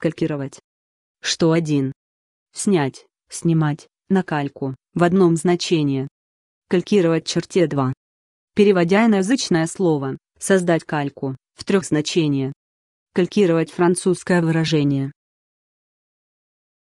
калькировать. Что один. Снять, снимать, на кальку, в одном значении. Калькировать черте 2. Переводя иноязычное слово, создать кальку, в трех значения Калькировать французское выражение,